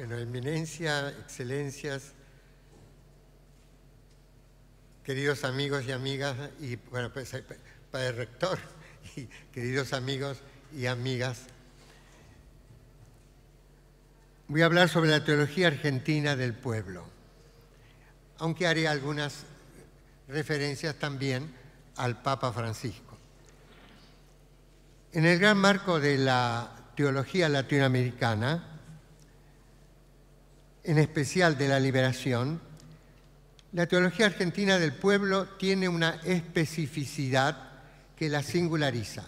Bueno, eminencia, excelencias, queridos amigos y amigas, y bueno, pues, eh, Padre rector, y queridos amigos y amigas, voy a hablar sobre la teología argentina del pueblo, aunque haré algunas referencias también al Papa Francisco. En el gran marco de la teología latinoamericana, en especial de la liberación, la teología argentina del pueblo tiene una especificidad que la singulariza.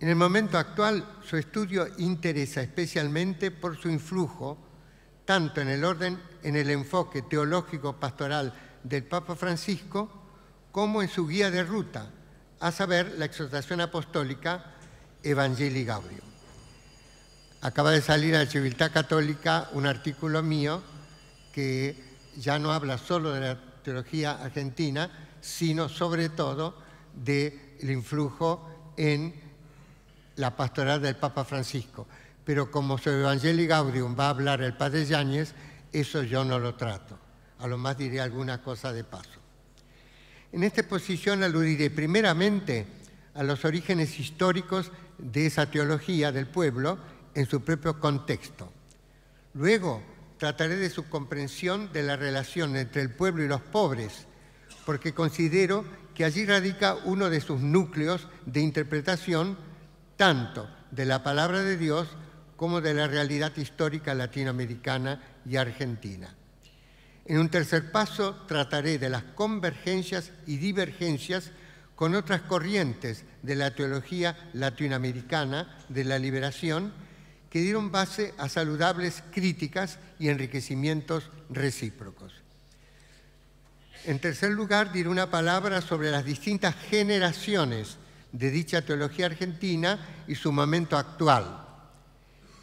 En el momento actual, su estudio interesa especialmente por su influjo tanto en el orden, en el enfoque teológico pastoral del Papa Francisco, como en su guía de ruta, a saber, la exhortación apostólica Evangelii Gaudium acaba de salir a la Civiltà Católica un artículo mío que ya no habla solo de la teología argentina, sino sobre todo del influjo en la pastoral del Papa Francisco. Pero como su Evangelii Gaudium va a hablar el Padre Yáñez, eso yo no lo trato. A lo más diré alguna cosa de paso. En esta exposición aludiré primeramente a los orígenes históricos de esa teología del pueblo en su propio contexto. Luego trataré de su comprensión de la relación entre el pueblo y los pobres, porque considero que allí radica uno de sus núcleos de interpretación tanto de la palabra de Dios como de la realidad histórica latinoamericana y argentina. En un tercer paso trataré de las convergencias y divergencias con otras corrientes de la teología latinoamericana de la liberación que dieron base a saludables críticas y enriquecimientos recíprocos. En tercer lugar, diré una palabra sobre las distintas generaciones de dicha teología argentina y su momento actual.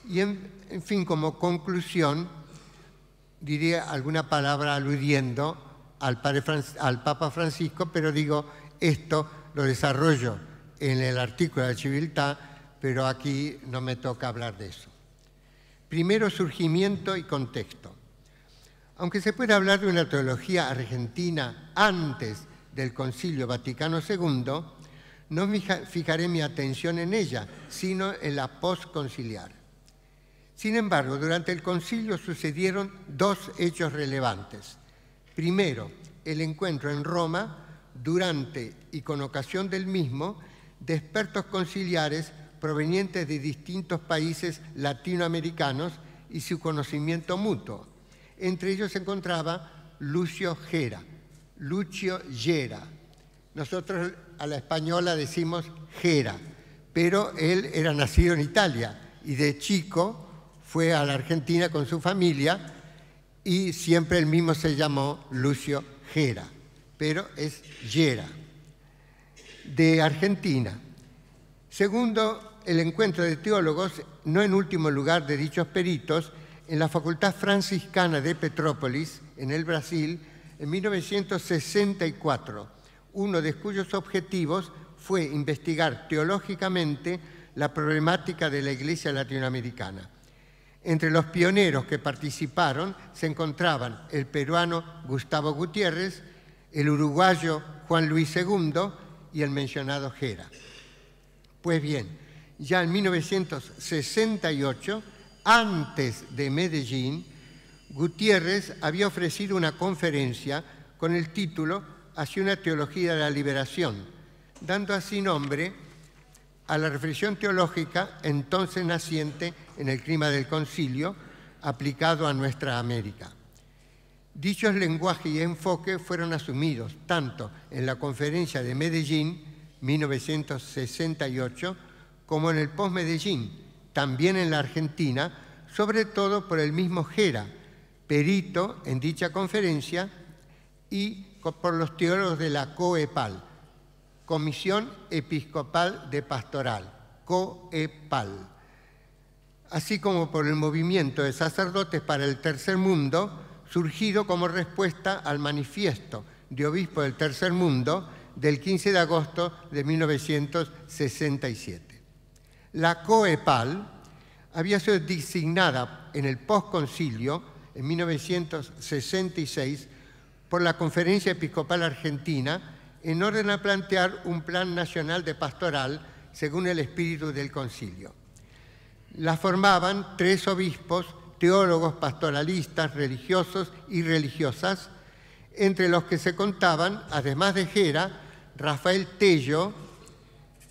Y en, fin, como conclusión, diré alguna palabra aludiendo al, Papa Francisco, pero digo, esto lo desarrollo en el artículo de la Civiltà pero aquí no me toca hablar de eso. Primero, surgimiento y contexto. Aunque se pueda hablar de una teología argentina antes del Concilio Vaticano II, no fijaré mi atención en ella, sino en la posconciliar. Sin embargo, durante el concilio sucedieron dos hechos relevantes. Primero, el encuentro en Roma, durante y con ocasión del mismo, de expertos conciliares provenientes de distintos países latinoamericanos y su conocimiento mutuo. Entre ellos se encontraba Lucio Gera, Lucio Gera. Nosotros a la española decimos Gera, pero él era nacido en Italia y de chico fue a la Argentina con su familia y siempre el mismo se llamó Lucio Gera, pero es Gera, de Argentina. Segundo, el encuentro de teólogos, no en último lugar de dichos peritos, en la Facultad Franciscana de Petrópolis, en el Brasil, en 1964, uno de cuyos objetivos fue investigar teológicamente la problemática de la Iglesia latinoamericana. Entre los pioneros que participaron se encontraban el peruano Gustavo Gutiérrez, el uruguayo Juan Luis II y el mencionado Gera. Pues bien, ya en 1968, antes de Medellín, Gutiérrez había ofrecido una conferencia con el título Hacia una teología de la liberación, dando así nombre a la reflexión teológica entonces naciente en el clima del concilio aplicado a nuestra América. Dichos lenguajes y enfoque fueron asumidos tanto en la conferencia de Medellín, 1968, como en el post-Medellín, también en la Argentina, sobre todo por el mismo Gera, perito en dicha conferencia, y por los teólogos de la COEPAL, Comisión Episcopal de Pastoral, COEPAL, así como por el movimiento de sacerdotes para el tercer mundo, surgido como respuesta al manifiesto de obispo del tercer mundo del 15 de agosto de 1967. La COEPAL había sido designada en el posconcilio en 1966 por la Conferencia Episcopal Argentina en orden a plantear un plan nacional de pastoral según el espíritu del concilio. La formaban tres obispos, teólogos, pastoralistas, religiosos y religiosas, entre los que se contaban, además de Gera, Rafael Tello,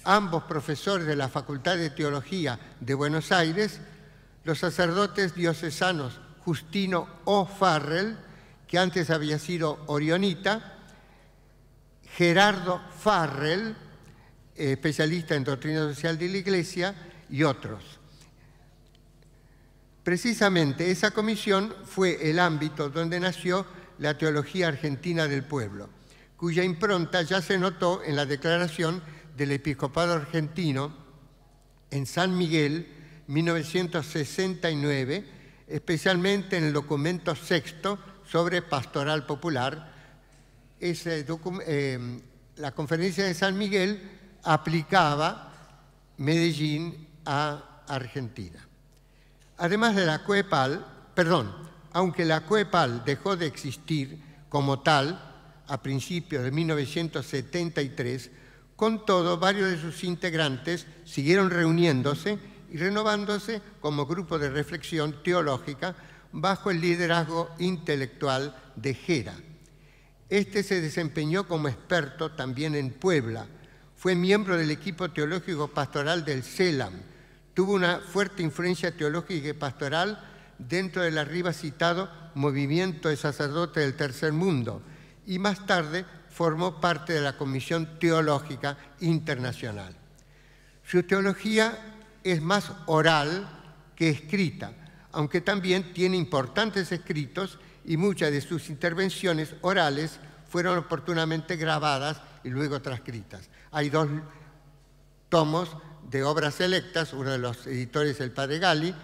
ambos profesores de la Facultad de Teología de Buenos Aires, los sacerdotes diocesanos Justino O'Farrell, que antes había sido orionita, Gerardo Farrell, eh, especialista en doctrina social de la Iglesia, y otros. Precisamente esa comisión fue el ámbito donde nació la teología argentina del pueblo, cuya impronta ya se notó en la declaración del Episcopado Argentino en San Miguel, 1969, especialmente en el documento sexto sobre pastoral popular. Eh, la conferencia de San Miguel aplicaba Medellín a Argentina. Además de la CUEPAL, perdón, aunque la CUEPAL dejó de existir como tal a principios de 1973, con todo, varios de sus integrantes siguieron reuniéndose y renovándose como grupo de reflexión teológica bajo el liderazgo intelectual de Gera. Este se desempeñó como experto también en Puebla. Fue miembro del equipo teológico pastoral del CELAM. Tuvo una fuerte influencia teológica y pastoral dentro del arriba citado movimiento de sacerdotes del tercer mundo y más tarde formó parte de la Comisión Teológica Internacional. Su teología es más oral que escrita, aunque también tiene importantes escritos y muchas de sus intervenciones orales fueron oportunamente grabadas y luego transcritas. Hay dos tomos de obras selectas, uno de los editores es el padre Galli,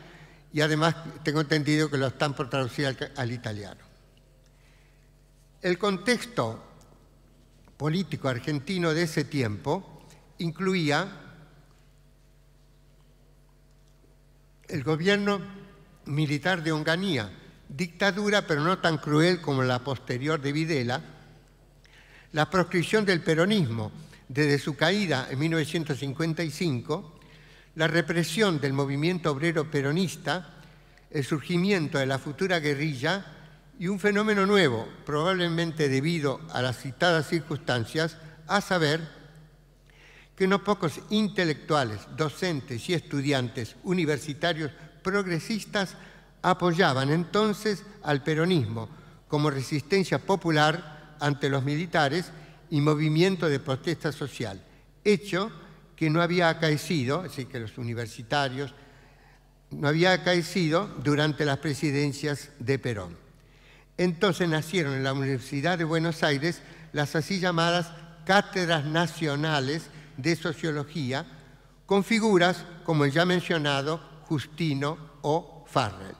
y además tengo entendido que lo están por traducir al, al italiano. El contexto político argentino de ese tiempo incluía el gobierno militar de Onganía, dictadura pero no tan cruel como la posterior de Videla, la proscripción del peronismo desde su caída en 1955, la represión del movimiento obrero peronista, el surgimiento de la futura guerrilla y un fenómeno nuevo, probablemente debido a las citadas circunstancias, a saber que no pocos intelectuales, docentes y estudiantes universitarios progresistas apoyaban entonces al peronismo como resistencia popular ante los militares y movimiento de protesta social, hecho que no había acaecido, es decir, que los universitarios no había acaecido durante las presidencias de Perón. Entonces nacieron en la Universidad de Buenos Aires las así llamadas cátedras nacionales de sociología, con figuras como el ya mencionado Justino o Farrell.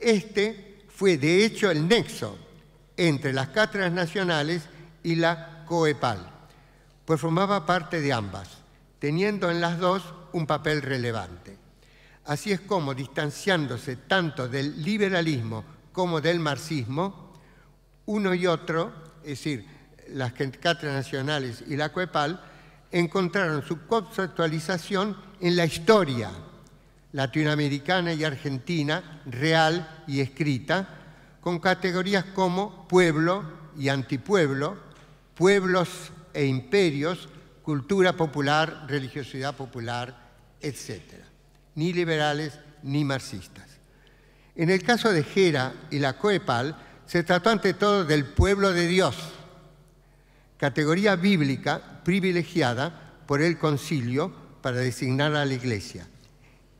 Este fue de hecho el nexo entre las cátedras nacionales y la COEPAL, pues formaba parte de ambas, teniendo en las dos un papel relevante. Así es como, distanciándose tanto del liberalismo como del marxismo, uno y otro, es decir, las cátedras nacionales y la CUEPAL, encontraron su conceptualización en la historia latinoamericana y argentina, real y escrita, con categorías como pueblo y antipueblo, pueblos e imperios, cultura popular, religiosidad popular, etc. Ni liberales ni marxistas. En el caso de Gera y la Coepal, se trató ante todo del pueblo de Dios, categoría bíblica privilegiada por el concilio para designar a la iglesia.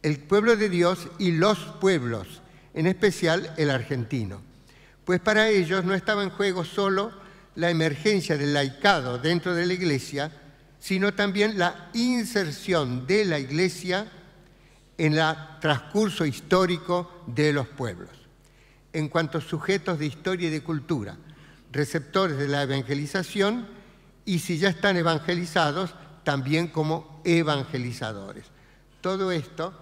El pueblo de Dios y los pueblos, en especial el argentino. Pues para ellos no estaba en juego solo la emergencia del laicado dentro de la iglesia, sino también la inserción de la iglesia en el transcurso histórico de los pueblos. En cuanto a sujetos de historia y de cultura, receptores de la evangelización y si ya están evangelizados, también como evangelizadores. Todo esto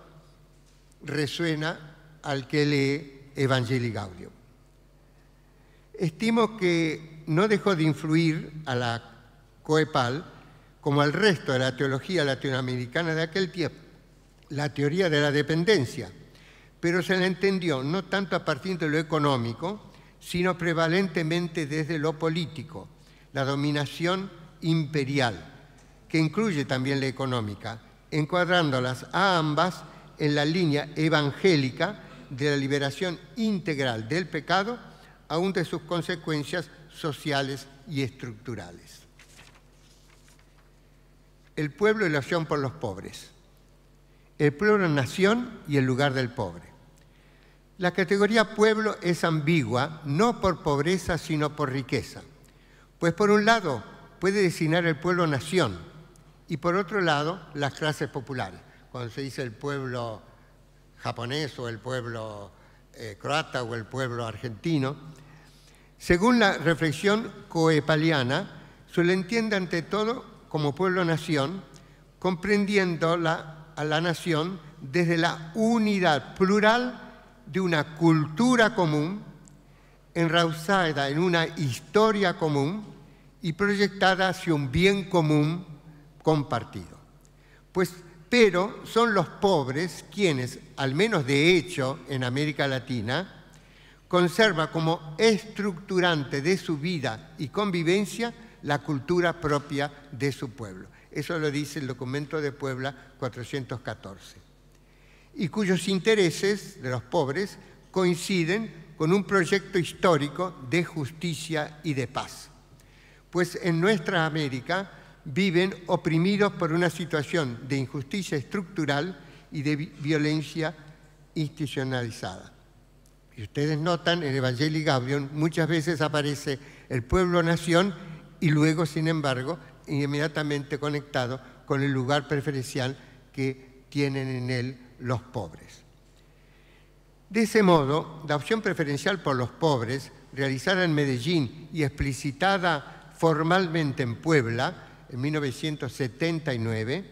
resuena al que lee Evangelii Gaudium. Estimo que no dejó de influir a la COEPAL como al resto de la teología latinoamericana de aquel tiempo la teoría de la dependencia, pero se la entendió no tanto a partir de lo económico, sino prevalentemente desde lo político, la dominación imperial, que incluye también la económica, encuadrándolas a ambas en la línea evangélica de la liberación integral del pecado, aún de sus consecuencias sociales y estructurales. El pueblo y la acción por los pobres el pueblo nación y el lugar del pobre. La categoría pueblo es ambigua, no por pobreza, sino por riqueza. Pues por un lado puede designar el pueblo nación y por otro lado las clases populares. Cuando se dice el pueblo japonés o el pueblo eh, croata o el pueblo argentino, según la reflexión coepaliana, se le entiende ante todo como pueblo-nación, comprendiendo la a la nación desde la unidad plural de una cultura común, enraizada en una historia común y proyectada hacia un bien común compartido. Pues, pero son los pobres quienes, al menos de hecho en América Latina, conserva como estructurante de su vida y convivencia la cultura propia de su pueblo. Eso lo dice el documento de Puebla 414. Y cuyos intereses de los pobres coinciden con un proyecto histórico de justicia y de paz. Pues en nuestra América viven oprimidos por una situación de injusticia estructural y de violencia institucionalizada. Y ustedes notan en y Gabriel muchas veces aparece el pueblo-nación y luego, sin embargo, inmediatamente conectado con el lugar preferencial que tienen en él los pobres. De ese modo, la opción preferencial por los pobres, realizada en Medellín y explicitada formalmente en Puebla en 1979,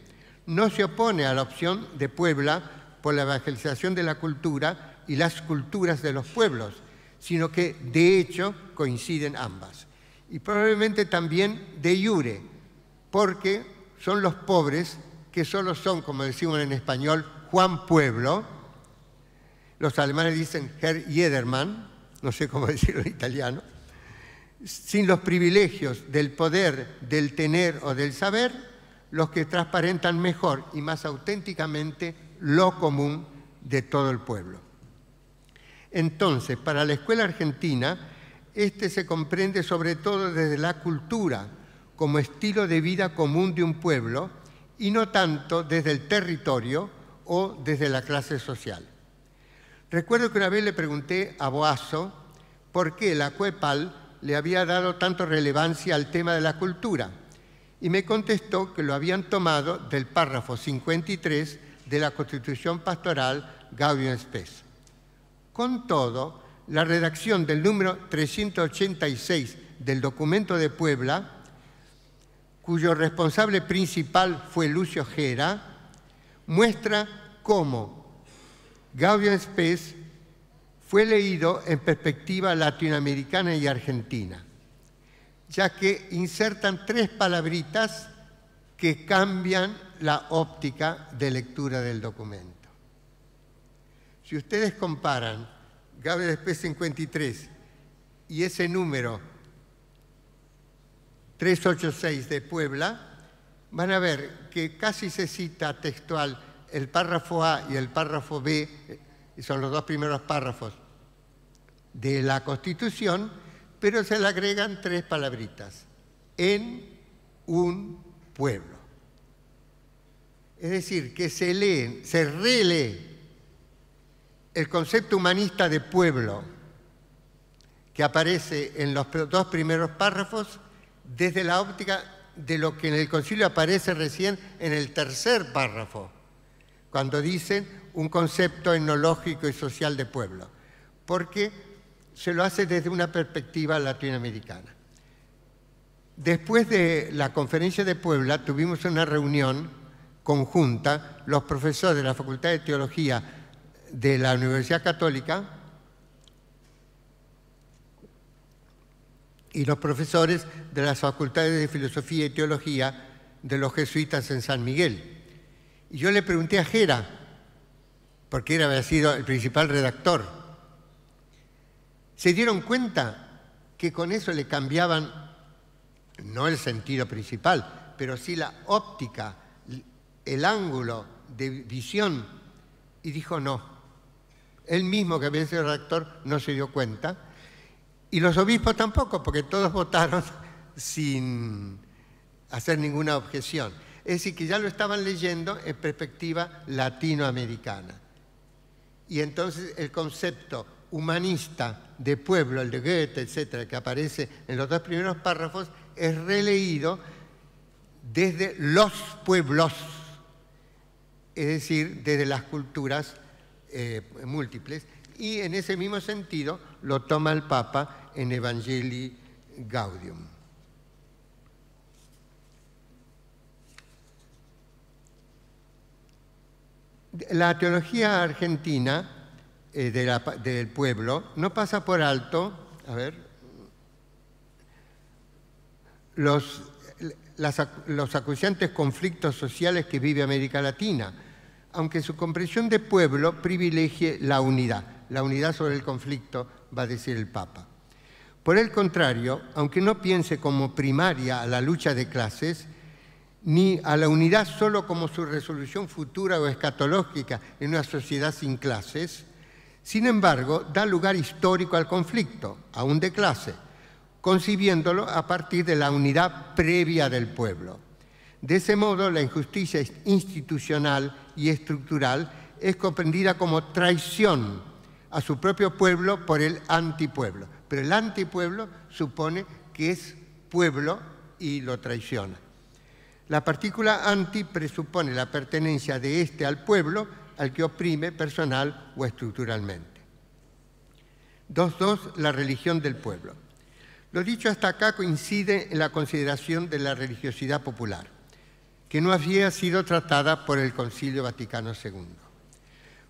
no se opone a la opción de Puebla por la evangelización de la cultura y las culturas de los pueblos, sino que de hecho coinciden ambas. Y probablemente también de iure porque son los pobres que solo son, como decimos en español, Juan Pueblo. Los alemanes dicen Herr Jedermann, no sé cómo decirlo en italiano. Sin los privilegios del poder, del tener o del saber, los que transparentan mejor y más auténticamente lo común de todo el pueblo. Entonces, para la escuela argentina, este se comprende sobre todo desde la cultura, como estilo de vida común de un pueblo y no tanto desde el territorio o desde la clase social. Recuerdo que una vez le pregunté a Boazo por qué la CUEPAL le había dado tanto relevancia al tema de la cultura y me contestó que lo habían tomado del párrafo 53 de la Constitución Pastoral Gaudium Spes. Con todo, la redacción del número 386 del documento de Puebla cuyo responsable principal fue Lucio Gera, muestra cómo Gabriel Espes fue leído en perspectiva latinoamericana y argentina, ya que insertan tres palabritas que cambian la óptica de lectura del documento. Si ustedes comparan Gabriel Espes 53 y ese número 386 de Puebla, van a ver que casi se cita textual el párrafo A y el párrafo B, y eh, son los dos primeros párrafos de la Constitución, pero se le agregan tres palabritas. En un pueblo. Es decir, que se lee, se relee el concepto humanista de pueblo que aparece en los dos primeros párrafos desde la óptica de lo que en el concilio aparece recién en el tercer párrafo, cuando dicen un concepto etnológico y social de pueblo, porque se lo hace desde una perspectiva latinoamericana. Después de la conferencia de Puebla tuvimos una reunión conjunta, los profesores de la Facultad de Teología de la Universidad Católica, y los profesores de las facultades de Filosofía y Teología de los jesuitas en San Miguel. Y yo le pregunté a Jera, porque él había sido el principal redactor, se dieron cuenta que con eso le cambiaban, no el sentido principal, pero sí la óptica, el ángulo de visión. Y dijo no. Él mismo que había sido redactor no se dio cuenta y los obispos tampoco, porque todos votaron sin hacer ninguna objeción. Es decir, que ya lo estaban leyendo en perspectiva latinoamericana. Y entonces el concepto humanista de pueblo, el de Goethe, etcétera, que aparece en los dos primeros párrafos, es releído desde los pueblos, es decir, desde las culturas eh, múltiples, y en ese mismo sentido lo toma el Papa en Evangelii Gaudium. La teología argentina eh, del pueblo no pasa por alto, los, los acuciantes conflictos sociales que vive América Latina, aunque su comprensión de pueblo privilegie la unidad la unidad sobre el conflicto, va a decir el Papa. Por el contrario, aunque no piense como primaria a la lucha de clases, ni a la unidad solo como su resolución futura o escatológica en una sociedad sin clases, sin embargo, da lugar histórico al conflicto, aún de clase, concibiéndolo a partir de la unidad previa del pueblo. De ese modo, la injusticia institucional y estructural es comprendida como traición a su propio pueblo por el antipueblo. Pero el antipueblo supone que es pueblo y lo traiciona. La partícula anti presupone la pertenencia de éste al pueblo al que oprime personal o estructuralmente. 2.2. La religión del pueblo. Lo dicho hasta acá coincide en la consideración de la religiosidad popular, que no había sido tratada por el Concilio Vaticano II.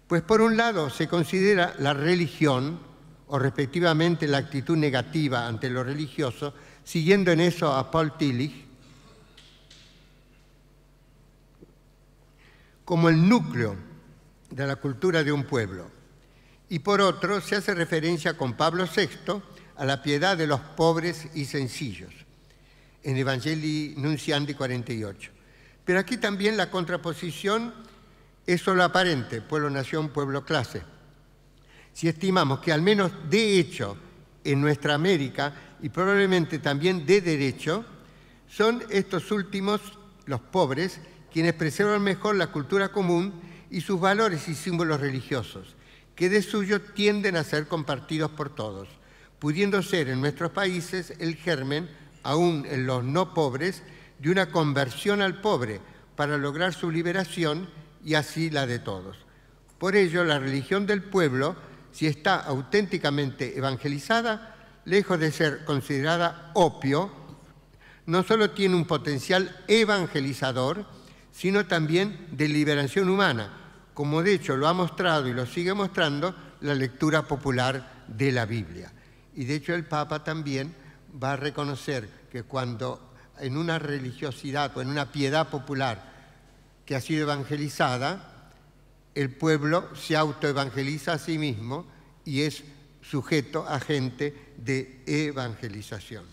Pues por un lado se considera la religión, o respectivamente la actitud negativa ante lo religioso, siguiendo en eso a Paul Tillich, como el núcleo de la cultura de un pueblo. Y por otro, se hace referencia con Pablo VI a la piedad de los pobres y sencillos, en Evangelii Nunciandi 48. Pero aquí también la contraposición es solo aparente, pueblo-nación, pueblo-clase. Si estimamos que al menos de hecho en nuestra América y probablemente también de derecho, son estos últimos, los pobres, quienes preservan mejor la cultura común y sus valores y símbolos religiosos, que de suyo tienden a ser compartidos por todos, pudiendo ser en nuestros países el germen, aún en los no pobres, de una conversión al pobre para lograr su liberación y así la de todos. Por ello, la religión del pueblo, si está auténticamente evangelizada, lejos de ser considerada opio, no solo tiene un potencial evangelizador, sino también de liberación humana, como de hecho lo ha mostrado y lo sigue mostrando la lectura popular de la Biblia. Y de hecho el Papa también va a reconocer que cuando en una religiosidad o en una piedad popular que ha sido evangelizada, el pueblo se autoevangeliza a sí mismo y es sujeto a gente de evangelización.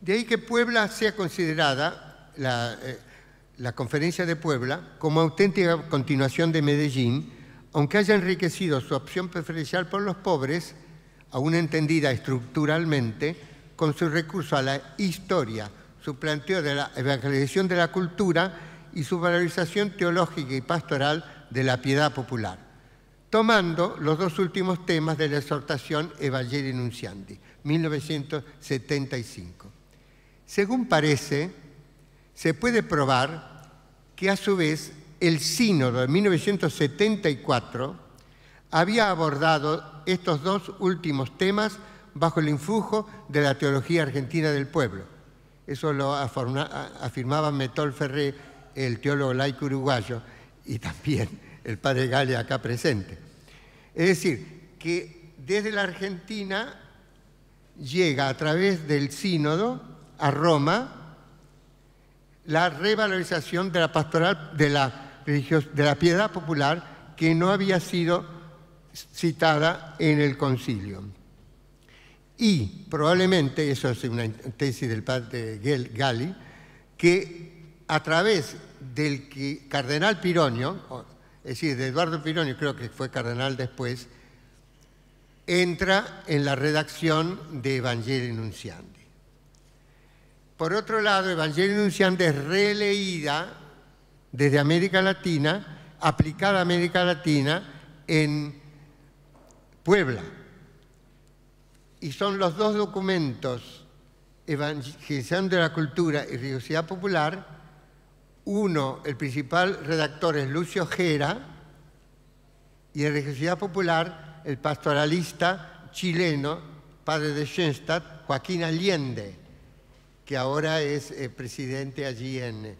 De ahí que Puebla sea considerada, la, eh, la conferencia de Puebla, como auténtica continuación de Medellín, aunque haya enriquecido su opción preferencial por los pobres, aún entendida estructuralmente, con su recurso a la historia su planteo de la evangelización de la cultura y su valorización teológica y pastoral de la piedad popular, tomando los dos últimos temas de la exhortación Evangelii Nunciandi, 1975. Según parece, se puede probar que a su vez el sínodo de 1974 había abordado estos dos últimos temas bajo el influjo de la teología argentina del pueblo eso lo afirmaba Metol Ferré, el teólogo laico uruguayo, y también el padre Gale acá presente. Es decir, que desde la Argentina llega a través del sínodo a Roma la revalorización de la pastoral de la, de la piedad popular que no había sido citada en el concilio y probablemente, eso es una tesis del padre Gali, que a través del que cardenal Pironio, es decir, de Eduardo Pironio, creo que fue cardenal después, entra en la redacción de Evangelio Nunciandi. Por otro lado, Evangelio Enunciante es releída desde América Latina, aplicada a América Latina en Puebla, y son los dos documentos, Evangelización de la Cultura y Religiosidad Popular, uno, el principal redactor es Lucio Gera, y en Religiosidad Popular, el pastoralista chileno, padre de Schoenstatt, Joaquín Allende, que ahora es eh, presidente allí en,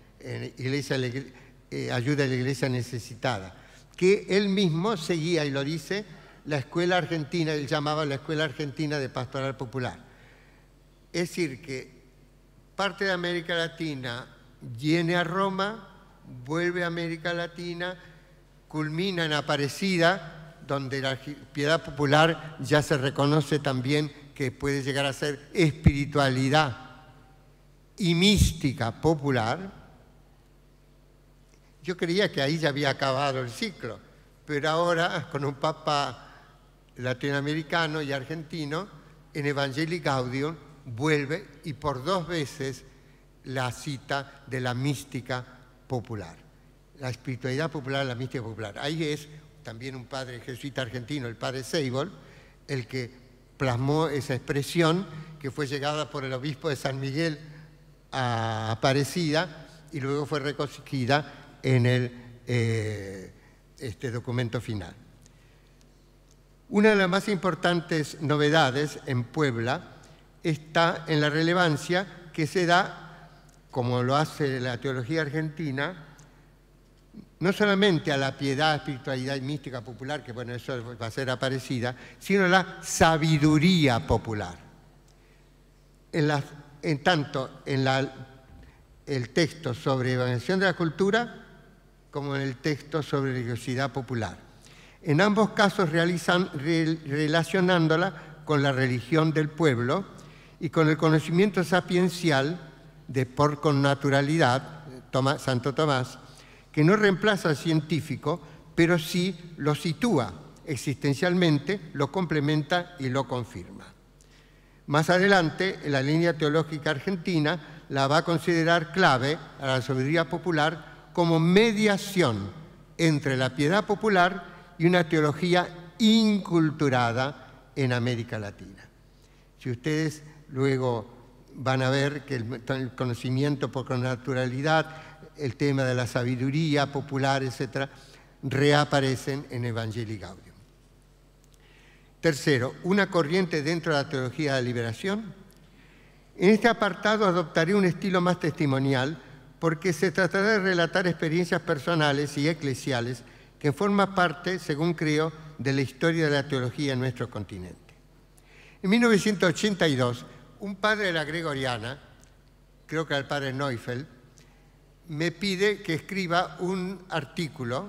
iglesia, eh, Ayuda a la Iglesia Necesitada, que él mismo seguía, y lo dice, la Escuela Argentina, él llamaba la Escuela Argentina de Pastoral Popular. Es decir, que parte de América Latina viene a Roma, vuelve a América Latina, culmina en Aparecida, donde la piedad popular ya se reconoce también que puede llegar a ser espiritualidad y mística popular. Yo creía que ahí ya había acabado el ciclo, pero ahora con un papa latinoamericano y argentino, en Evangelii Gaudium vuelve y por dos veces la cita de la mística popular. La espiritualidad popular, la mística popular. Ahí es también un padre jesuita argentino, el padre Seibol, el que plasmó esa expresión que fue llegada por el obispo de San Miguel a Aparecida y luego fue recogida en el eh, este documento final. Una de las más importantes novedades en Puebla está en la relevancia que se da, como lo hace la teología argentina, no solamente a la piedad, espiritualidad y mística popular, que bueno, eso va a ser aparecida, sino a la sabiduría popular. En, tanto en el texto sobre evangelización de la cultura como en el texto sobre religiosidad popular. En ambos casos relacionándola con la religión del pueblo y con el conocimiento sapiencial de por con naturalidad, Santo Tomás, que no reemplaza al científico, pero sí lo sitúa existencialmente, lo complementa y lo confirma. Más adelante, la línea teológica argentina la va a considerar clave a la sabiduría popular como mediación entre la piedad popular y una teología inculturada en América Latina. Si ustedes luego van a ver que el, conocimiento por naturalidad, el tema de la sabiduría popular, etc., reaparecen en Evangelii Gaudium. Tercero, una corriente dentro de la teología de la liberación. En este apartado adoptaré un estilo más testimonial porque se tratará de relatar experiencias personales y eclesiales que forma parte, según creo, de la historia de la teología en nuestro continente. En 1982, un padre de la Gregoriana, creo que era el padre Neufeld, me pide que escriba un artículo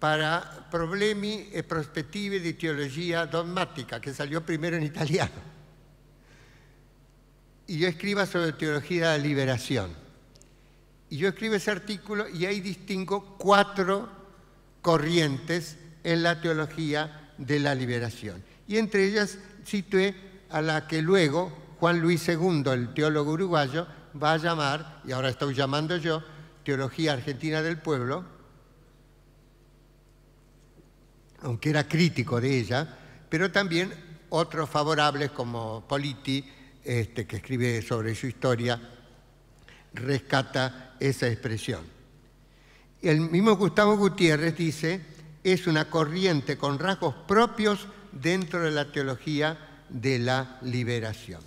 para Problemi e prospettive di teologia dogmatica, que salió primero en italiano. Y yo escriba sobre teología de la liberación. Y yo escribo ese artículo y ahí distingo cuatro corrientes en la teología de la liberación. Y entre ellas situé a la que luego Juan Luis II, el teólogo uruguayo, va a llamar, y ahora estoy llamando yo, Teología Argentina del Pueblo, aunque era crítico de ella, pero también otros favorables como Politi, este, que escribe sobre su historia, rescata esa expresión. El mismo Gustavo Gutiérrez dice, es una corriente con rasgos propios dentro de la teología de la liberación.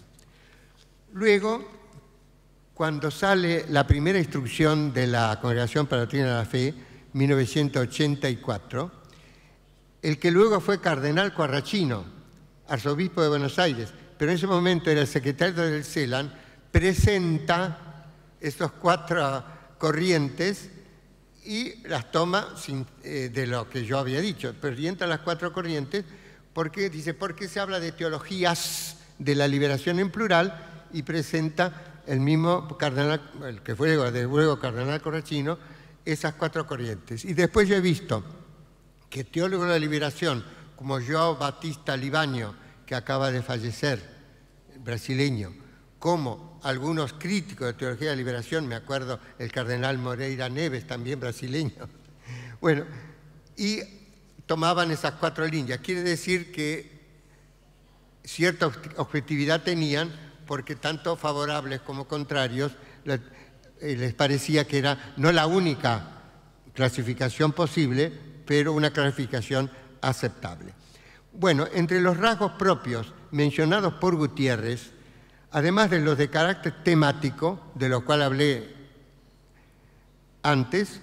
Luego, cuando sale la primera instrucción de la Congregación para la Doctrina de la Fe, 1984, el que luego fue cardenal cuarrachino, arzobispo de Buenos Aires, pero en ese momento era secretario del CELAN, presenta estas cuatro corrientes y las toma eh, de lo que yo había dicho, entra las cuatro corrientes, porque dice, porque se habla de teologías de la liberación en plural y presenta el mismo cardenal, el que fue luego cardenal Corrachino, esas cuatro corrientes. Y después yo he visto que teólogos de la liberación, como Joao Batista Libano, que acaba de fallecer, brasileño, como algunos críticos de teología de liberación, me acuerdo el cardenal Moreira Neves, también brasileño. Bueno, y tomaban esas cuatro líneas. Quiere decir que cierta objetividad tenían porque tanto favorables como contrarios eh, les parecía que era no la única clasificación posible, pero una clasificación aceptable. Bueno, entre los rasgos propios mencionados por Gutiérrez, además de los de carácter temático, de los cuales hablé antes,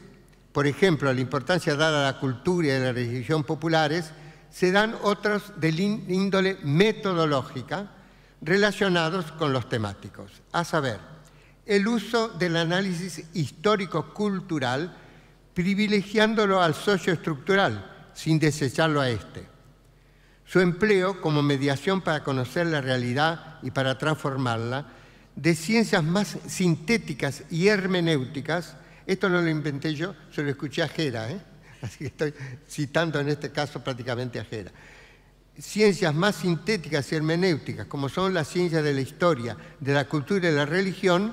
por ejemplo, la importancia dada a la cultura y a la religión populares, se dan otros de índole metodológica relacionados con los temáticos, a saber, el uso del análisis histórico-cultural privilegiándolo al socio estructural, sin desecharlo a este. Su empleo como mediación para conocer la realidad y para transformarla, de ciencias más sintéticas y hermenéuticas, esto no lo inventé yo, se lo escuché a Jera, ¿eh? así que estoy citando en este caso prácticamente a Jera. Ciencias más sintéticas y hermenéuticas, como son las ciencias de la historia, de la cultura y la religión,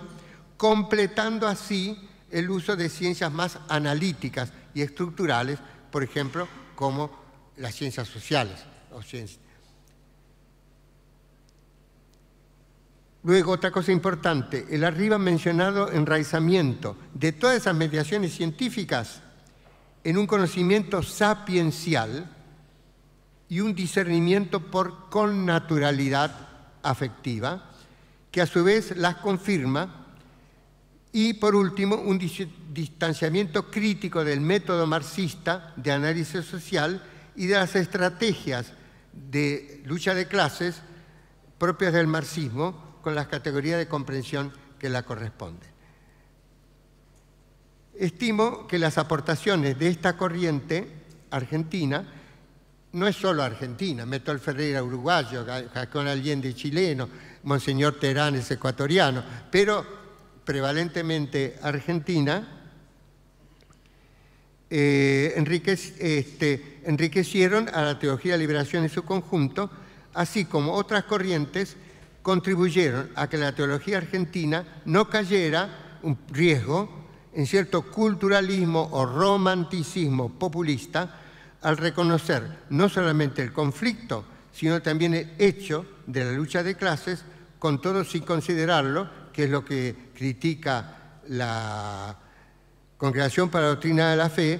completando así el uso de ciencias más analíticas y estructurales, por ejemplo, como las ciencias sociales. Luego, otra cosa importante, el arriba mencionado enraizamiento de todas esas mediaciones científicas en un conocimiento sapiencial y un discernimiento por connaturalidad afectiva, que a su vez las confirma, y por último, un distanciamiento crítico del método marxista de análisis social y de las estrategias de lucha de clases propias del marxismo con las categorías de comprensión que la corresponden. Estimo que las aportaciones de esta corriente argentina, no es solo argentina, Metol Ferreira uruguayo, Jacón Allende chileno, Monseñor Terán es ecuatoriano, pero prevalentemente argentina, eh, este, enriquecieron a la teología de liberación en su conjunto, así como otras corrientes contribuyeron a que la teología argentina no cayera un riesgo en cierto culturalismo o romanticismo populista al reconocer no solamente el conflicto, sino también el hecho de la lucha de clases, con todo sin considerarlo, que es lo que critica la, Congregación para la Doctrina de la Fe,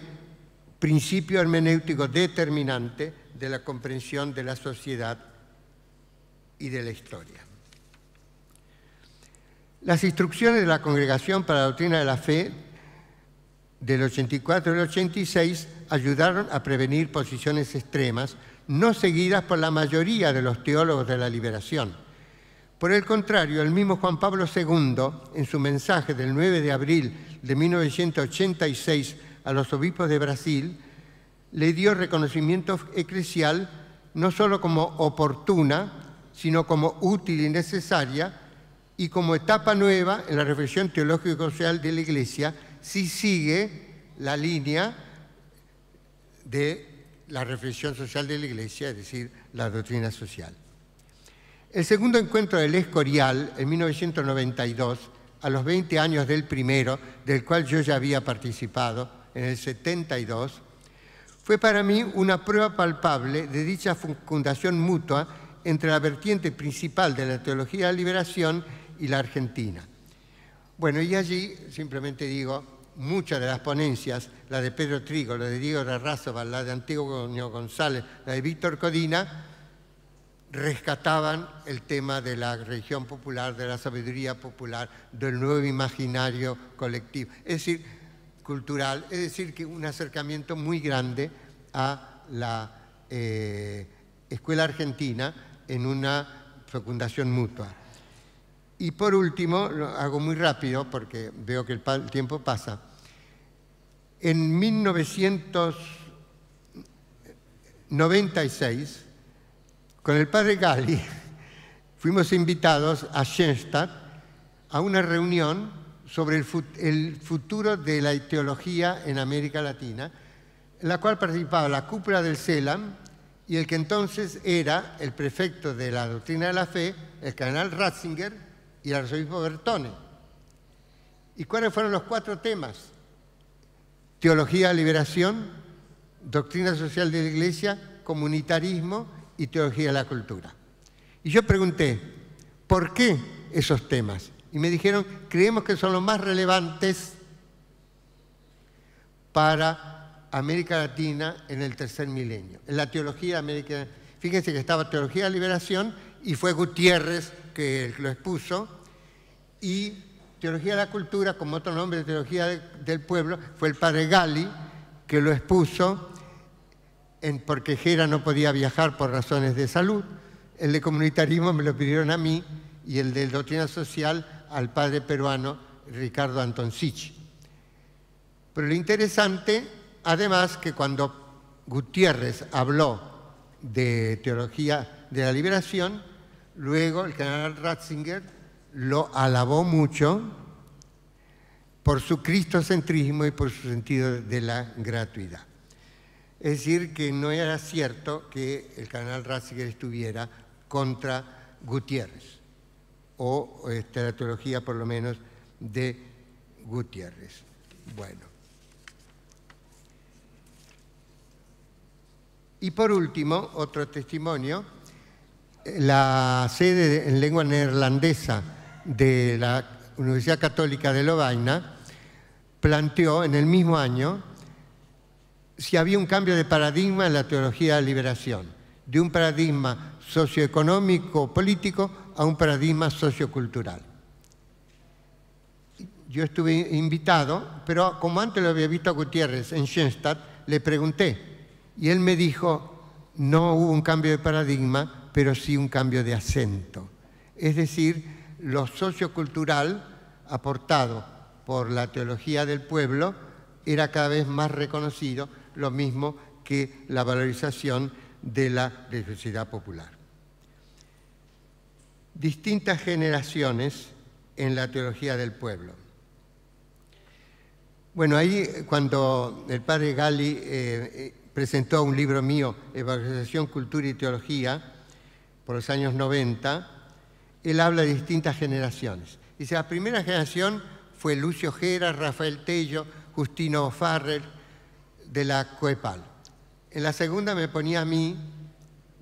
principio hermenéutico determinante de la comprensión de la sociedad y de la historia. Las instrucciones de la Congregación para la Doctrina de la Fe del 84 al 86 ayudaron a prevenir posiciones extremas no seguidas por la mayoría de los teólogos de la liberación por el contrario, el mismo Juan Pablo II, en su mensaje del 9 de abril de 1986 a los obispos de Brasil, le dio reconocimiento eclesial no solo como oportuna, sino como útil y necesaria, y como etapa nueva en la reflexión teológico-social de la Iglesia, si sigue la línea de la reflexión social de la Iglesia, es decir, la doctrina social. El segundo encuentro del Escorial, en 1992, a los 20 años del primero, del cual yo ya había participado, en el 72, fue para mí una prueba palpable de dicha fundación mutua entre la vertiente principal de la teología de la liberación y la Argentina. Bueno, y allí simplemente digo, muchas de las ponencias, la de Pedro Trigo, la de Diego Rarrazova, la de Antonio González, la de Víctor Codina, rescataban el tema de la religión popular, de la sabiduría popular, del nuevo imaginario colectivo, es decir, cultural, es decir, que un acercamiento muy grande a la eh, escuela argentina en una fecundación mutua. Y por último, lo hago muy rápido porque veo que el tiempo pasa, en 1996, con el padre Gali fuimos invitados a Schenstadt a una reunión sobre el, futuro de la teología en América Latina, en la cual participaba la cúpula del CELAM y el que entonces era el prefecto de la doctrina de la fe, el cardenal Ratzinger y el arzobispo Bertone. ¿Y cuáles fueron los cuatro temas? Teología, de liberación, doctrina social de la iglesia, comunitarismo y teología de la cultura. Y yo pregunté, ¿por qué esos temas? Y me dijeron, creemos que son los más relevantes para América Latina en el tercer milenio. En la teología de América fíjense que estaba Teología de la Liberación y fue Gutiérrez que lo expuso, y Teología de la Cultura, como otro nombre, de Teología del Pueblo, fue el padre Gali que lo expuso, en, porque Gera no podía viajar por razones de salud. El de comunitarismo me lo pidieron a mí y el de doctrina social al padre peruano Ricardo Antoncich. Pero lo interesante, además, que cuando Gutiérrez habló de teología de la liberación, luego el general Ratzinger lo alabó mucho por su cristocentrismo y por su sentido de la gratuidad. Es decir, que no era cierto que el canal Ratzinger estuviera contra Gutiérrez, o esta, teología por lo menos de Gutiérrez. Bueno. Y por último, otro testimonio, la sede en lengua neerlandesa de la Universidad Católica de Lovaina planteó en el mismo año si había un cambio de paradigma en la teología de la liberación, de un paradigma socioeconómico, político, a un paradigma sociocultural. Yo estuve invitado, pero como antes lo había visto a Gutiérrez en Schoenstatt, le pregunté, y él me dijo, no hubo un cambio de paradigma, pero sí un cambio de acento. Es decir, lo sociocultural aportado por la teología del pueblo era cada vez más reconocido lo mismo que la valorización de la diversidad popular. Distintas generaciones en la teología del pueblo. Bueno, ahí eh, cuando el padre Gali eh, eh, presentó un libro mío, Evaluación, Cultura y Teología, por los años 90, él habla de distintas generaciones. Dice, la primera generación fue Lucio Gera, Rafael Tello, Justino Farrer de la COEPAL. En la segunda me ponía a mí,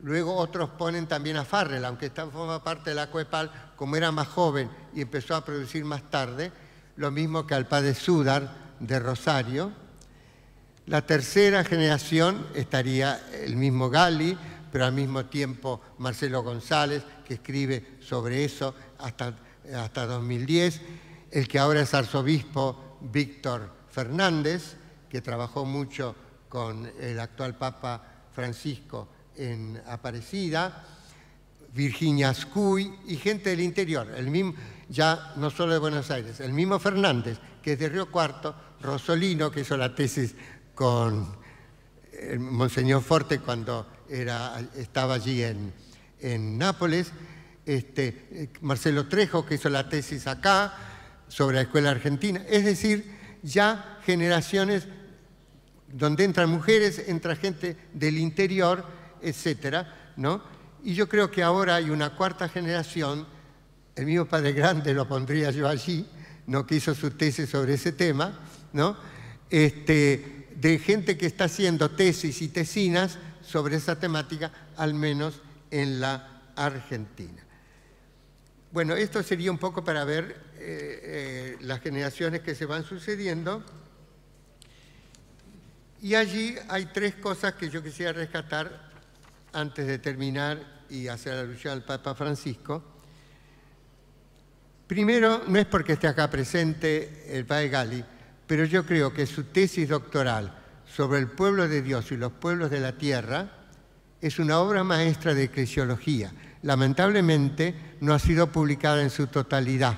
luego otros ponen también a Farrell, aunque esta forma parte de la COEPAL, como era más joven y empezó a producir más tarde, lo mismo que al padre Sudar de Rosario. La tercera generación estaría el mismo Gali, pero al mismo tiempo Marcelo González, que escribe sobre eso hasta, hasta 2010, el que ahora es arzobispo Víctor Fernández, que trabajó mucho con el actual Papa Francisco en Aparecida, Virginia Scuy y gente del interior, el mismo, ya no solo de Buenos Aires, el mismo Fernández, que es de Río Cuarto, Rosolino, que hizo la tesis con el eh, Monseñor Forte cuando era, estaba allí en, Nápoles, este, Marcelo Trejo, que hizo la tesis acá sobre la escuela argentina, es decir, ya generaciones donde entran mujeres, entra gente del interior, etcétera, ¿no? Y yo creo que ahora hay una cuarta generación, el mismo padre grande lo pondría yo allí, ¿no? que hizo su tesis sobre ese tema, este, de gente que está haciendo tesis y tesinas sobre esa temática, al menos en la Argentina. Bueno, esto sería un poco para ver eh, eh, las generaciones que se van sucediendo. Y allí hay tres cosas que yo quisiera rescatar antes de terminar y hacer alusión al Papa Francisco. Primero, no es porque esté acá presente el Padre Gali, pero yo creo que su tesis doctoral sobre el pueblo de Dios y los pueblos de la tierra es una obra maestra de eclesiología. Lamentablemente no ha sido publicada en su totalidad.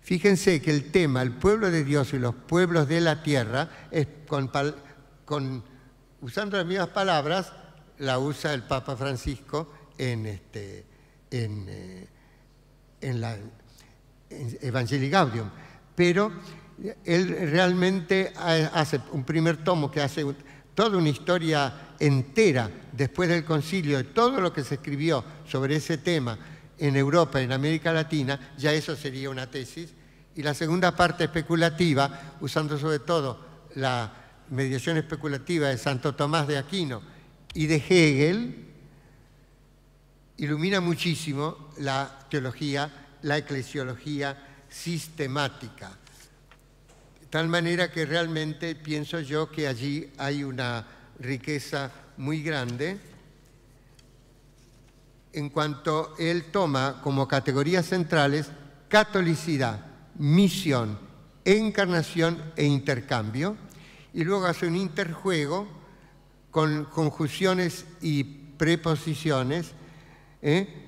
Fíjense que el tema, el pueblo de Dios y los pueblos de la tierra, es con, con, usando las mismas palabras, la usa el Papa Francisco en, este, en, eh, la Gaudium. Pero él realmente hace un primer tomo que hace toda una historia entera después del concilio, de todo lo que se escribió sobre ese tema en Europa, en América Latina, ya eso sería una tesis. Y la segunda parte especulativa, usando sobre todo la, mediación especulativa de Santo Tomás de Aquino y de Hegel, ilumina muchísimo la teología, la eclesiología sistemática. De tal manera que realmente pienso yo que allí hay una riqueza muy grande en cuanto él toma como categorías centrales catolicidad, misión, encarnación e intercambio, y luego hace un interjuego con conjunciones y preposiciones, ¿eh?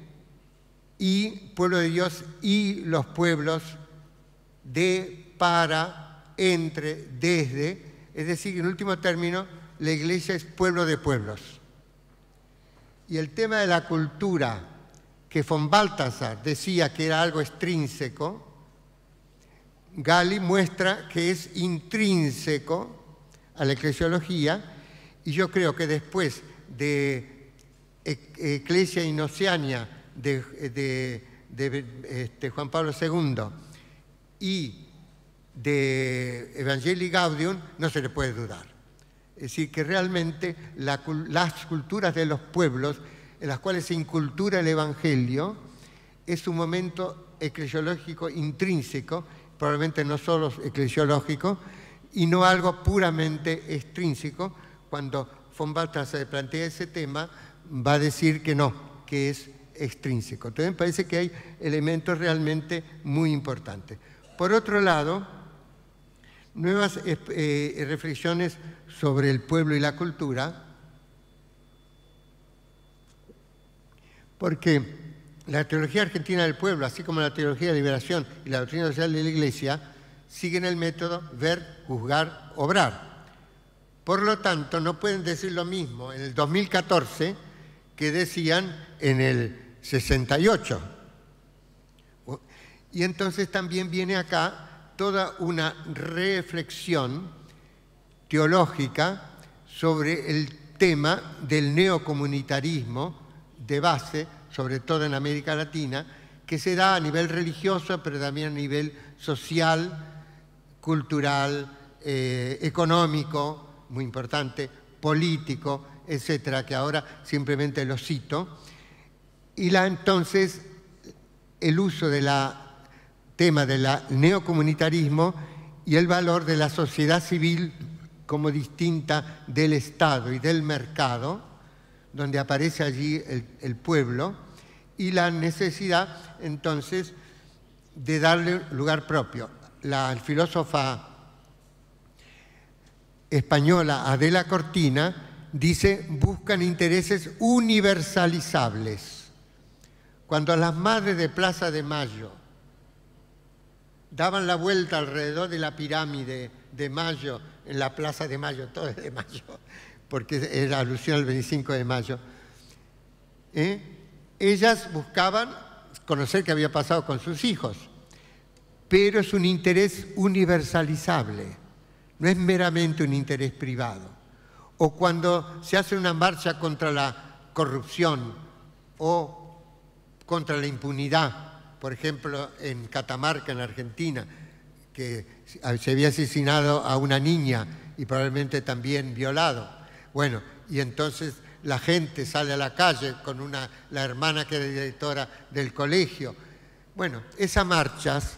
y pueblo de Dios y los pueblos de, para, entre, desde, es decir, en último término, la iglesia es pueblo de pueblos. Y el tema de la cultura, que von Baltasar decía que era algo extrínseco, Gali muestra que es intrínseco a la eclesiología y yo creo que después de e-, Eclesia Innociania de, de, este, Juan Pablo II y de Evangelii Gaudium no se le puede dudar. Es decir, que realmente las culturas de los pueblos en las cuales se incultura el Evangelio es un momento eclesiológico intrínseco, probablemente no solo eclesiológico, y no algo puramente extrínseco. Cuando von Balthasar se plantea ese tema, va a decir que no, que es extrínseco. Entonces me parece que hay elementos realmente muy importantes. Por otro lado, nuevas eh, eh, reflexiones sobre el pueblo y la cultura, porque la teología argentina del pueblo, así como la teología de liberación y la doctrina social de la Iglesia, siguen el método ver, juzgar, obrar. Por lo tanto, no pueden decir lo mismo en el 2014 que decían en el 68. Y entonces también viene acá toda una reflexión teológica sobre el tema del neocomunitarismo de base, sobre todo en América Latina, que se da a nivel religioso, pero también a nivel social, cultural, eh, económico, muy importante, político, etcétera, que ahora simplemente lo cito. Y la, entonces el uso del tema del neocomunitarismo y el valor de la sociedad civil como distinta del Estado y del mercado, donde aparece allí el pueblo, y la necesidad entonces de darle lugar propio la filósofa española Adela Cortina dice, buscan intereses universalizables. Cuando las madres de Plaza de Mayo daban la vuelta alrededor de la pirámide de Mayo, en la Plaza de Mayo, todo es de Mayo, porque era alusión al 25 de Mayo, ¿eh? ellas buscaban conocer qué había pasado con sus hijos pero es un interés universalizable, no es meramente un interés privado. O cuando se hace una marcha contra la corrupción o contra la impunidad, por ejemplo, en Catamarca, en Argentina, que se había asesinado a una niña y probablemente también violado. Bueno, y entonces la gente sale a la calle con una, la hermana que es directora del colegio. Bueno, esas marchas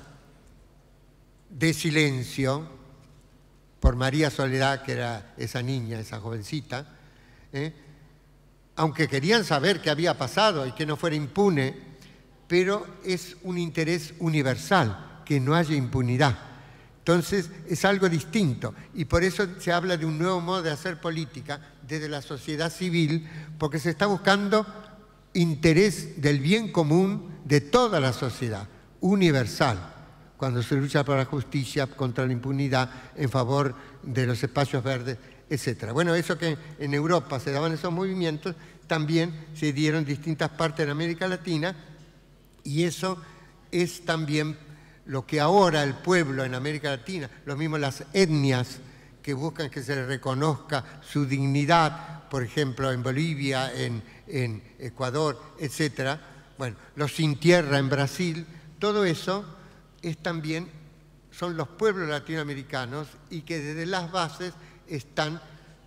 de silencio por María Soledad, que era esa niña, esa jovencita, ¿eh? aunque querían saber qué había pasado y que no fuera impune, pero es un interés universal, que no haya impunidad. Entonces es algo distinto y por eso se habla de un nuevo modo de hacer política desde la sociedad civil, porque se está buscando interés del bien común de toda la sociedad, universal cuando se lucha por la justicia, contra la impunidad, en favor de los espacios verdes, etc. Bueno, eso que en Europa se daban esos movimientos, también se dieron distintas partes de América Latina y eso es también lo que ahora el pueblo en América Latina, lo mismo las etnias que buscan que se les reconozca su dignidad, por ejemplo, en Bolivia, en, Ecuador, etc. Bueno, los sin tierra en Brasil, todo eso es también, son los pueblos latinoamericanos y que desde las bases están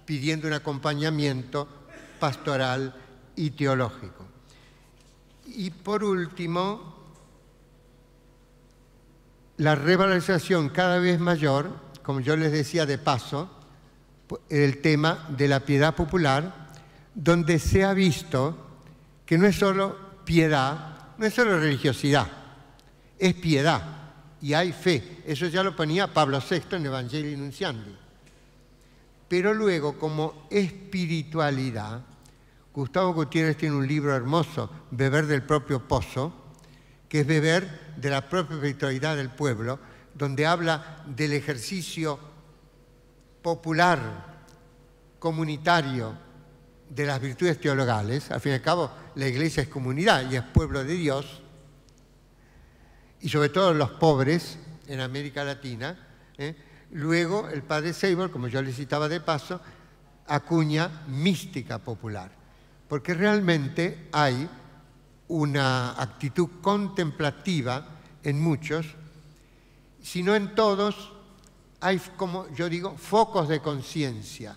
pidiendo un acompañamiento pastoral y teológico. Y por último, la revalorización cada vez mayor, como yo les decía de paso, el tema de la piedad popular, donde se ha visto que no es solo piedad, no es solo religiosidad, es piedad y hay fe. Eso ya lo ponía Pablo VI en Evangelio enunciando. Pero luego, como espiritualidad, Gustavo Gutiérrez tiene un libro hermoso, Beber del propio pozo, que es beber de la propia espiritualidad del pueblo, donde habla del ejercicio popular, comunitario, de las virtudes teologales. Al fin y al cabo, la iglesia es comunidad y es pueblo de Dios y sobre todo los pobres en América Latina. ¿eh? Luego el padre Seybold, como yo le citaba de paso, acuña mística popular, porque realmente hay una actitud contemplativa en muchos, si no en todos, hay, como yo digo, focos de conciencia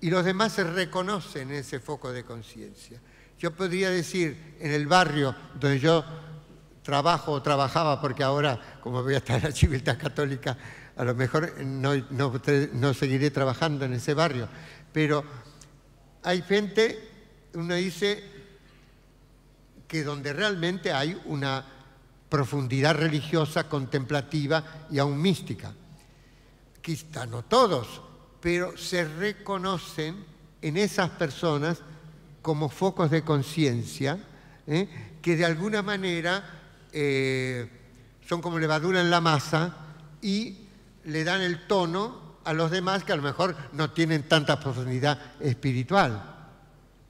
y los demás se reconocen en ese foco de conciencia. Yo podría decir, en el barrio donde yo trabajo o trabajaba, porque ahora, como voy a estar en la Civilidad Católica, a lo mejor no, seguiré trabajando en ese barrio. Pero hay gente, uno dice, que donde realmente hay una profundidad religiosa, contemplativa y aún mística. Quizá no todos, pero se reconocen en esas personas como focos de conciencia ¿eh? que de alguna manera eh, son como levadura en la masa y le dan el tono a los demás que a lo mejor no tienen tanta profundidad espiritual,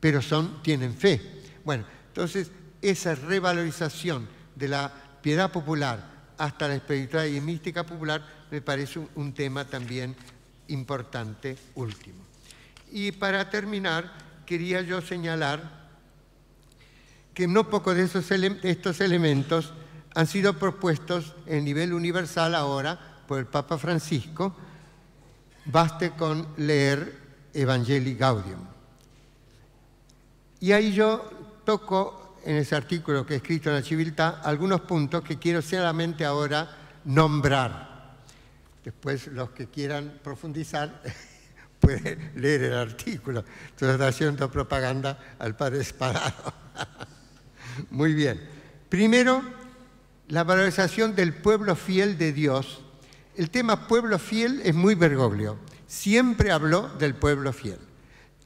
pero son, tienen fe. Bueno, entonces esa revalorización de la piedad popular hasta la espiritualidad y mística popular me parece un tema también importante último. Y para terminar, quería yo señalar que no pocos de, esos estos elementos han sido propuestos en nivel universal ahora por el Papa Francisco. Baste con leer Evangelii Gaudium. Y ahí yo toco en ese artículo que he escrito en la Civiltà algunos puntos que quiero solamente ahora nombrar. Después los que quieran profundizar pueden leer el artículo. acción de propaganda al padre Espadaro. Muy bien. Primero, la valorización del pueblo fiel de Dios. El tema pueblo fiel es muy Bergoglio. Siempre habló del pueblo fiel.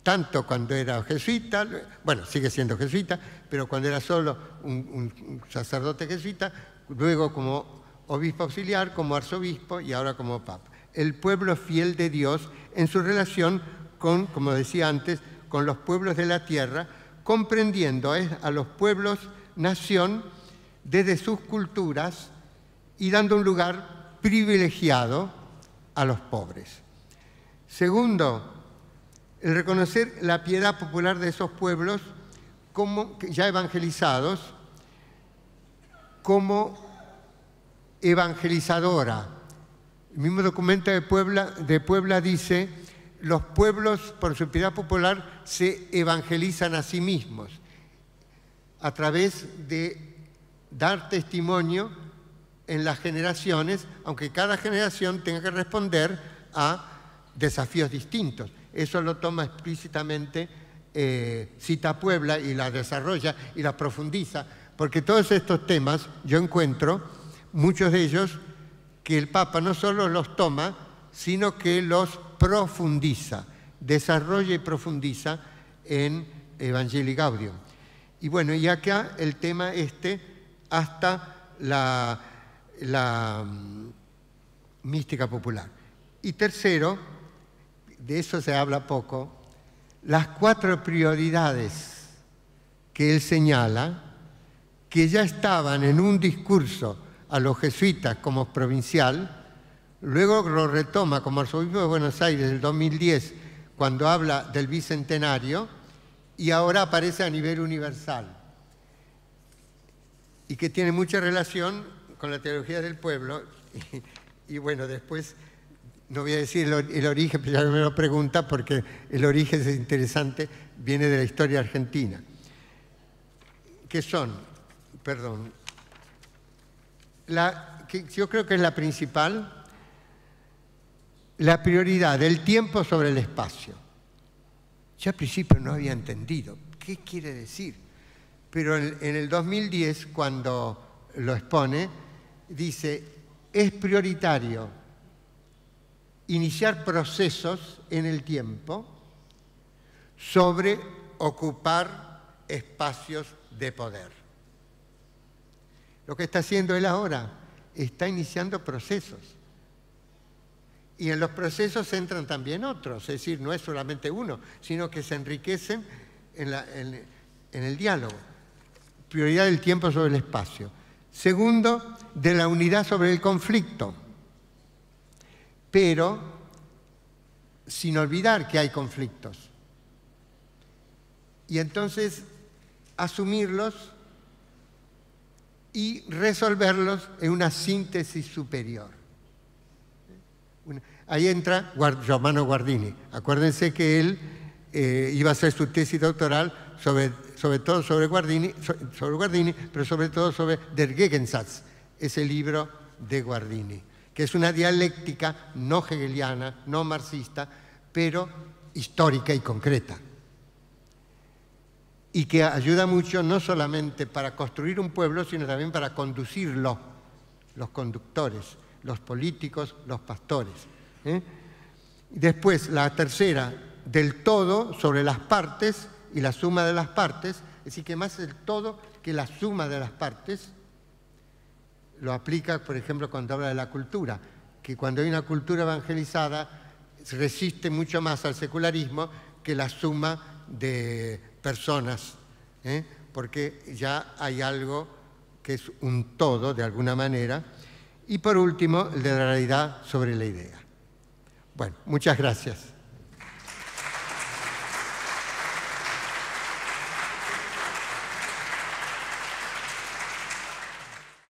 Tanto cuando era jesuita, bueno, sigue siendo jesuita, pero cuando era solo un sacerdote jesuita, luego como obispo auxiliar, como arzobispo y ahora como papa. El pueblo fiel de Dios en su relación con, como decía antes, con los pueblos de la tierra, comprendiendo a los pueblos nación desde sus culturas y dando un lugar privilegiado a los pobres. Segundo, el reconocer la piedad popular de esos pueblos como, ya evangelizados como evangelizadora. El mismo documento de Puebla, de Puebla dice los pueblos, por su piedad popular, se evangelizan a sí mismos a través de dar testimonio en las generaciones, aunque cada generación tenga que responder a desafíos distintos. Eso lo toma explícitamente eh, Cita Puebla y la desarrolla y la profundiza, porque todos estos temas yo encuentro, muchos de ellos, que el Papa no solo los toma, sino que los profundiza, desarrolla y profundiza en Evangelii Gaudium. Y bueno, y acá el tema este hasta la, la mm, mística popular. Y tercero, de eso se habla poco, las cuatro prioridades que él señala, que ya estaban en un discurso a los jesuitas como provincial, Luego lo retoma como arzobispo de Buenos Aires del 2010, cuando habla del bicentenario, y ahora aparece a nivel universal, y que tiene mucha relación con la teología del pueblo. Y, bueno, después no voy a decir el, origen, pero ya me lo pregunta porque el origen es interesante, viene de la historia argentina. ¿Qué son, perdón, yo creo que es la principal, la prioridad del tiempo sobre el espacio. Ya al principio no había entendido qué quiere decir, pero en, en el 2010, cuando lo expone, dice, es prioritario iniciar procesos en el tiempo sobre ocupar espacios de poder. Lo que está haciendo él ahora, está iniciando procesos y en los procesos entran también otros, es decir, no es solamente uno, sino que se enriquecen en, en el diálogo. Prioridad del tiempo sobre el espacio. Segundo, de la unidad sobre el conflicto. Pero sin olvidar que hay conflictos. Y entonces asumirlos y resolverlos en una síntesis superior. Ahí entra Romano Guardini. Acuérdense que él eh, iba a hacer su tesis doctoral sobre, todo sobre Guardini, sobre Guardini, pero sobre todo sobre Der Gegensatz, ese libro de Guardini, que es una dialéctica no hegeliana, no marxista, pero histórica y concreta. Y que ayuda mucho no solamente para construir un pueblo, sino también para conducirlo, los conductores los políticos, los pastores. ¿eh? Después, la tercera, del todo sobre las partes y la suma de las partes, es decir, que más el todo que la suma de las partes, lo aplica, por ejemplo, cuando habla de la cultura, que cuando hay una cultura evangelizada resiste mucho más al secularismo que la suma de personas, ¿eh? porque ya hay algo que es un todo, de alguna manera, y por último, el de la realidad sobre la idea. Bueno, muchas gracias.